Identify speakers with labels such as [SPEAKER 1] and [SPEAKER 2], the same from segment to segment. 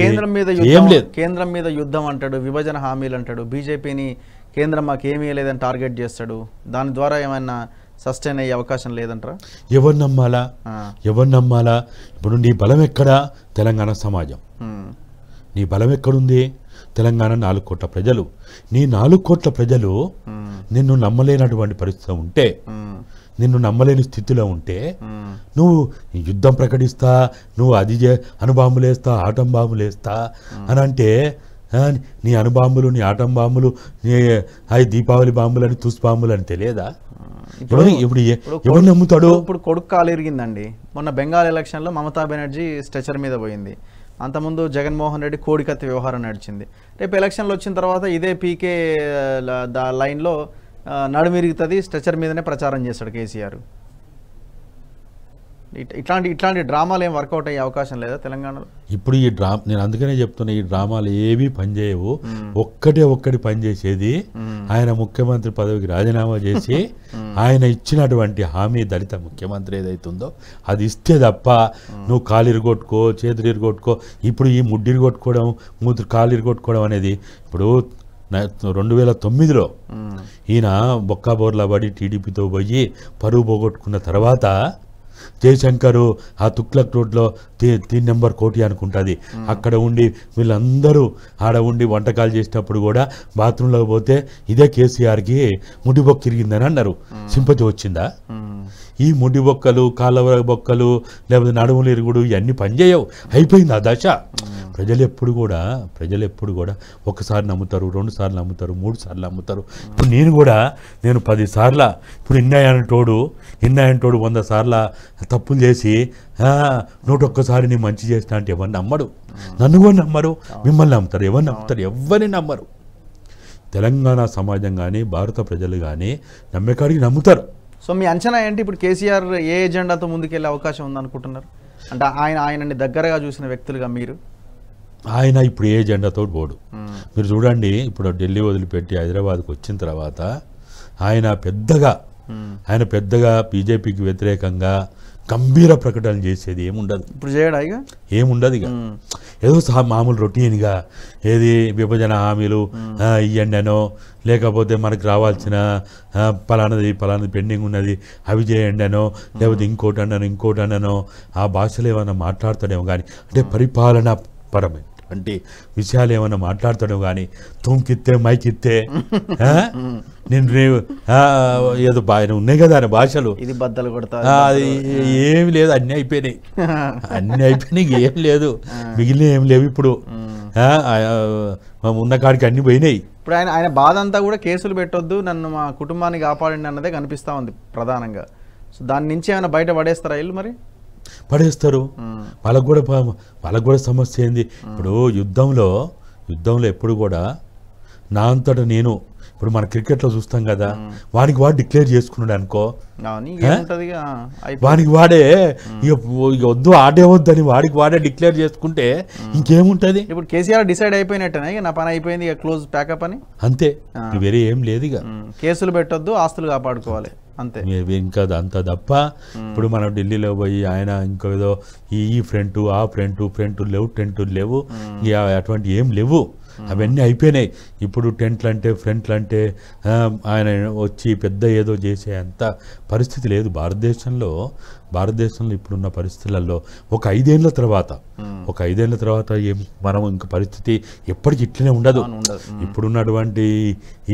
[SPEAKER 1] కేంద్రం మీద యుద్ధం
[SPEAKER 2] కేంద్రం మీద యుద్ధం అంటాడు విభజన హామీలు అంటాడు బీజేపీని కేంద్రం మాకు ఏమీ లేదని టార్గెట్ చేస్తాడు దాని ద్వారా ఏమైనా సస్టైన్ అయ్యే అవకాశం లేదంటారా
[SPEAKER 1] ఎవరు నమ్మాలా ఎవరు నమ్మాలా ఇప్పుడు నీ బలం ఎక్కడా తెలంగాణ సమాజం నీ బలం ఎక్కడుంది తెలంగాణ నాలుగు కోట్ల ప్రజలు నీ నాలుగు కోట్ల ప్రజలు నిన్ను నమ్మలేనటువంటి పరిస్థితి ఉంటే నిన్ను నమ్మలేని స్థితిలో ఉంటే నువ్వు యుద్ధం ప్రకటిస్తా నువ్వు అది చే అనుబాంబులేస్తా ఆటం బాంబులేస్తా అని అంటే నీ అనుబాంబులు నీ ఆటం బాంబులు నీ అవి దీపావళి బాంబులు అని తుస్ బాంబులు అని తెలియదా ఇప్పుడు
[SPEAKER 2] ఎవరు నమ్ముతాడు ఇప్పుడు కొడుకు కాలు ఎరిగిందండి మొన్న బెంగాల్ ఎలక్షన్లో మమతా బెనర్జీ స్ట్రెచర్ మీద పోయింది అంతకుముందు జగన్మోహన్ రెడ్డి కోడికత్తి వ్యవహారం నడిచింది రేపు ఎలక్షన్లు వచ్చిన తర్వాత ఇదే పీకే లైన్లో నడుమిరుగుతుంది స్ట్రెచర్ మీదనే ప్రచారం చేస్తాడు కేసీఆర్ ఇట్లాంటి ఇట్లాంటి డ్రామాలు ఏం వర్కౌట్ అయ్యే అవకాశం లేదా తెలంగాణలో
[SPEAKER 1] ఇప్పుడు ఈ డ్రా నేను అందుకనే చెప్తున్నా ఈ డ్రామాలు ఏమీ పనిచేయవు ఒక్కటే ఒక్కటి పనిచేసేది ఆయన ముఖ్యమంత్రి పదవికి రాజీనామా చేసి ఆయన ఇచ్చినటువంటి హామీ దళిత ముఖ్యమంత్రి ఏదైతుందో అది ఇస్తే తప్ప నువ్వు కాలు ఇరగొట్టుకో చేతులు ఇరగొట్టుకో ఇప్పుడు ఈ ముడ్డిరు కొట్టుకోవడం కాలు కాలిరు అనేది ఇప్పుడు రెండు వేల తొమ్మిదిలో ఈయన బోర్లా పడి టీడీపీతో పోయి పరువు పోగొట్టుకున్న తర్వాత జయశంకర్ ఆ తుక్లక్ రోడ్లో తీ నెంబర్ కోటి అనుకుంటుంది అక్కడ ఉండి వీళ్ళందరూ ఆడ ఉండి వంటకాలు చేసేటప్పుడు కూడా బాత్రూంలో పోతే ఇదే కేసీఆర్కి ముడిబొక్క తిరిగిందని అన్నారు సింపతి వచ్చిందా ఈ ముడి బొక్కలు కాలవ బొక్కలు లేకపోతే నడుములు ఇరుగుడు ఇవన్నీ పనిచేయవు అయిపోయింది ఆ దశ ప్రజలు ఎప్పుడు కూడా ప్రజలు ఎప్పుడు కూడా ఒకసారి నమ్ముతారు రెండు సార్లు నమ్ముతారు మూడు సార్లు నమ్ముతారు ఇప్పుడు నేను కూడా నేను పది ఇప్పుడు ఇన్నాయని తోడు ఇన్నాయని తోడు వంద సార్ల తప్పులు చేసి నూటొక్కసారి నేను మంచి చేసిన అంటే ఎవరిని నమ్మడు నన్ను కూడా నమ్మరు మిమ్మల్ని నమ్ముతారు ఎవరిని నమ్ముతారు ఎవరిని నమ్మరు తెలంగాణ సమాజం కానీ భారత ప్రజలు కానీ నమ్మేకాడికి నమ్ముతారు
[SPEAKER 2] సో మీ అంచనా ఏంటి ఇప్పుడు కేసీఆర్ ఏ ఎజెండాతో ముందుకెళ్ళే అవకాశం ఉందనుకుంటున్నారు అంటే ఆయన ఆయనని దగ్గరగా చూసిన వ్యక్తులుగా మీరు
[SPEAKER 1] ఆయన ఇప్పుడు ఏ ఎజెండాతో పోడు మీరు చూడండి ఇప్పుడు ఢిల్లీ వదిలిపెట్టి హైదరాబాద్కి వచ్చిన తర్వాత ఆయన పెద్దగా ఆయన పెద్దగా బీజేపీకి వ్యతిరేకంగా గంభీర ప్రకటన చేసేది ఏముండదు ఇప్పుడు చేయడా ఇక ఏముండదు ఇక ఏదో సహా మామూలు రొటీన్గా ఏది విభజన హామీలు ఇవ్వండినో లేకపోతే మనకు రావాల్సిన పలానది పలానది పెండింగ్ ఉన్నది అవి చేయండినో లేకపోతే ఇంకోటి అన్నాను ఇంకోటి అన్నానో ఆ భాషలో ఏమైనా మాట్లాడతాడేమో కానీ అంటే పరిపాలన పరమే అంటే విషయాలు ఏమైనా మాట్లాడతాడు కానీ తుంకిత్తే మైకిత్తే నేను రేవు ఏదో ఆయన ఉన్నాయి కదా ఆయన భాషలు ఇది బద్దలు కొడతా అది ఏమి లేదు అన్నీ అయిపోయినాయి అన్నీ అయిపోయినాయి ఏం లేదు మిగిలిన ఏం లేవు ఇప్పుడు ఉన్న కాడికి అన్ని పోయినాయి
[SPEAKER 2] ఇప్పుడు ఆయన ఆయన బాధ అంతా కూడా కేసులు పెట్టొద్దు నన్ను మా కుటుంబాన్ని కాపాడండి అన్నదే కనిపిస్తూ ఉంది ప్రధానంగా సో దాని నుంచి ఏమైనా బయట పడేస్తారా ఇల్లు మరి
[SPEAKER 1] పడేస్తారు వాళ్ళకు కూడా వాళ్ళకు కూడా సమస్య ఏంది ఇప్పుడు యుద్ధంలో యుద్ధంలో ఎప్పుడు కూడా నా అంతటా నేను ఇప్పుడు మన క్రికెట్ లో చూస్తాం కదా వాడికి వాడు డిక్లేర్ చేసుకున్నాడు అనుకో
[SPEAKER 2] వాడికి వాడే ఇక వద్దు ఆడే వద్దు అని వాడికి వాడే డిక్లేర్ చేసుకుంటే ఇంకేముంటది ఇప్పుడు కేసీఆర్ డిసైడ్ అయిపోయినట్టేనా ఇక నా పని అయిపోయింది ఇక క్లోజ్ ప్యాకప్ అని అంతే వేరే ఏం లేదు ఇక కేసులు పెట్టొద్దు ఆస్తులు కాపాడుకోవాలి అంతే
[SPEAKER 1] ఇంకా అంత తప్ప ఇప్పుడు మనం ఢిల్లీలో పోయి ఆయన ఇంకో ఏదో ఈ ఫ్రంట్ ఆ ఫ్రంట్ ఫ్రంట్ లేవు టెంట్ లేవు అటువంటి ఏం లేవు అవన్నీ అయిపోయినాయి ఇప్పుడు టెంట్లు అంటే ఫ్రంట్లు అంటే ఆయన వచ్చి పెద్ద ఏదో చేసే అంత పరిస్థితి లేదు భారతదేశంలో భారతదేశంలో ఇప్పుడున్న పరిస్థితులలో ఒక ఐదేళ్ల తర్వాత ఒక ఐదేళ్ల తర్వాత ఏం మనం ఇంక పరిస్థితి ఎప్పటికి ఇట్లనే ఉండదు ఇప్పుడున్నటువంటి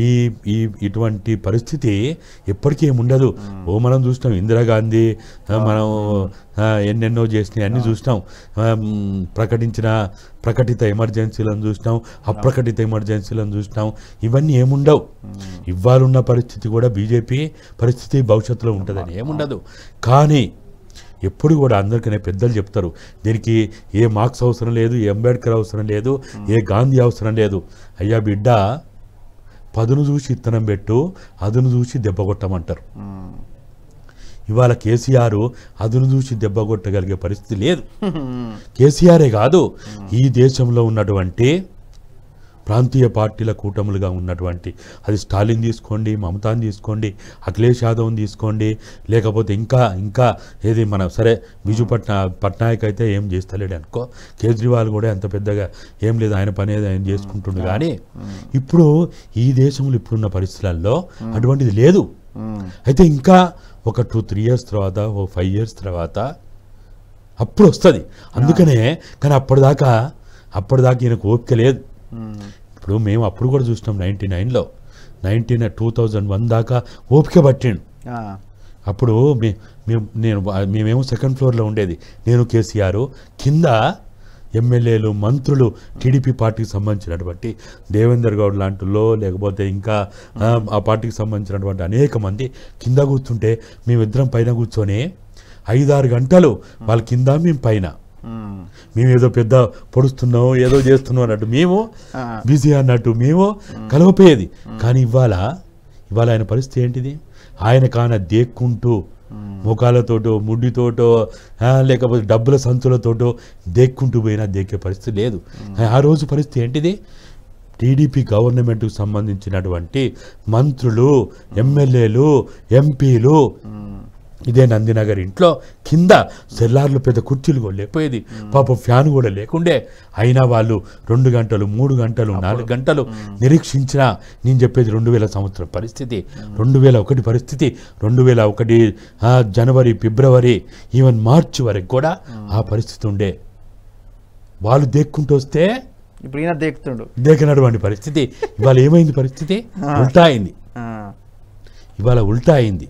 [SPEAKER 1] ఈ ఈ ఇటువంటి పరిస్థితి ఎప్పటికీ ఉండదు ఓ మనం చూసినాం ఇందిరాగాంధీ మనం ఎన్నెన్నో చేసినాయి అన్నీ చూసినాం ప్రకటించిన ప్రకటిత ఎమర్జెన్సీలను చూసినాం అప్రకటిత ఎమర్జెన్సీలను చూసినాం ఇవన్నీ ఏముండవు ఇవ్వాలన్న పరిస్థితి కూడా బీజేపీ పరిస్థితి భవిష్యత్తులో ఉంటుందని ఏముండదు కానీ ఎప్పుడు కూడా అందరికీ పెద్దలు చెప్తారు దీనికి ఏ మార్క్స్ అవసరం లేదు ఏ అంబేద్కర్ అవసరం లేదు ఏ గాంధీ అవసరం లేదు అయ్యా బిడ్డ పదును చూసి ఇత్తనం పెట్టు అదును చూసి దెబ్బ కొట్టమంటారు ఇవాళ కేసీఆర్ అదును చూసి దెబ్బ కొట్టగలిగే పరిస్థితి లేదు కేసీఆరే కాదు ఈ దేశంలో ఉన్నటువంటి ప్రాంతీయ పార్టీల కూటములుగా ఉన్నటువంటి అది స్టాలిన్ తీసుకోండి మమతాని తీసుకోండి అఖిలేష్ యాదవ్ని తీసుకోండి లేకపోతే ఇంకా ఇంకా ఏది మన సరే బిజు పట్నా పట్నాయక్ అయితే ఏం చేస్తలేడు అనుకో కేజ్రీవాల్ కూడా అంత పెద్దగా ఏం లేదు ఆయన పని ఏదో ఆయన చేసుకుంటుండు కానీ ఇప్పుడు ఈ దేశంలో ఇప్పుడున్న పరిస్థితులలో అటువంటిది లేదు అయితే ఇంకా ఒక టూ త్రీ ఇయర్స్ తర్వాత ఓ ఫైవ్ ఇయర్స్ తర్వాత అప్పుడు వస్తుంది అందుకనే కానీ అప్పటిదాకా అప్పటిదాకా ఈయనకు ఓపిక లేదు ఇప్పుడు మేము అప్పుడు కూడా చూసినాం నైంటీ నైన్లో నైన్ టూ థౌజండ్ వన్ దాకా ఓపిక పట్టిండు అప్పుడు మే మేము నేను మేమేమో సెకండ్ ఫ్లోర్లో ఉండేది నేను కేసీఆర్ కింద ఎమ్మెల్యేలు మంత్రులు టీడీపీ పార్టీకి సంబంధించినటువంటి దేవేందర్ గౌడ్ లాంటిలో లేకపోతే ఇంకా ఆ పార్టీకి సంబంధించినటువంటి అనేక మంది కింద కూర్చుంటే మేమిద్దరం పైన కూర్చొని ఐదారు గంటలు వాళ్ళ కింద మేము పైన మేమేదో పెద్ద పొడుస్తున్నాము ఏదో చేస్తున్నాం అన్నట్టు మేము బిజీ అన్నట్టు మేము కలవపోయేది కానీ ఇవాళ ఇవాళ ఆయన పరిస్థితి ఏంటిది ఆయన కాన దేక్కుంటూ ముఖాలతోటో ముడ్డితోటో లేకపోతే డబ్బుల సంచులతోటో దేక్కుంటూ పోయినా దేక్కే పరిస్థితి లేదు ఆ రోజు పరిస్థితి ఏంటిది టీడీపీ గవర్నమెంట్కు సంబంధించినటువంటి మంత్రులు ఎమ్మెల్యేలు ఎంపీలు ఇదే నందినగర్ ఇంట్లో కింద సెల్లార్లు పెద్ద కుర్చీలు కూడా లేకపోయేది పాపం ఫ్యాన్ కూడా లేకుండే అయినా వాళ్ళు రెండు గంటలు మూడు గంటలు నాలుగు గంటలు నిరీక్షించిన నేను చెప్పేది రెండు వేల సంవత్సరం పరిస్థితి రెండు వేల ఒకటి పరిస్థితి రెండు వేల ఒకటి జనవరి ఫిబ్రవరి ఈవెన్ మార్చ్ వరకు కూడా ఆ పరిస్థితి ఉండే వాళ్ళు దేక్కుంటూ వస్తే ఇప్పుడు ఈయన దేకినటువంటి పరిస్థితి ఇవాళ ఏమైంది పరిస్థితి ఉల్టా అయింది ఇవాళ ఉల్టా అయింది